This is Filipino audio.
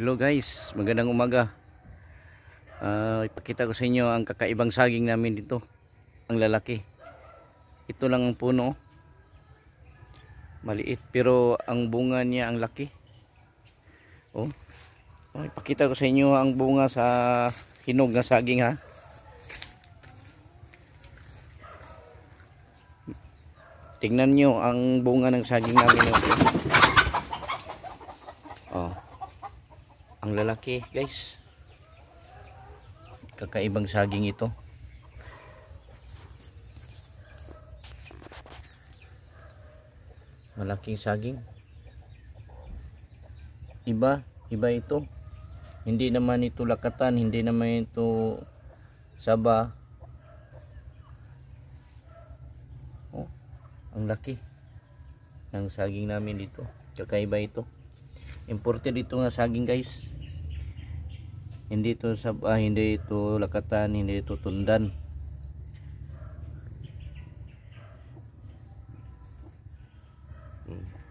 Hello guys, magandang umaga uh, Ipakita ko sa inyo ang kakaibang saging namin dito Ang lalaki Ito lang ang puno Maliit pero ang bunga niya ang laki Oh, oh Ipakita ko sa inyo ang bunga sa hinog na saging ha Tingnan niyo ang bunga ng saging namin Oh, oh ang lalaki guys kakaibang saging ito malaking saging iba iba ito hindi naman ito lakatan hindi naman ito saba oh, ang laki ng saging namin dito kakaiba ito importante dito nga saging guys hindi ito sab ah, hindi ito lakatan hindi ito tundan hmm.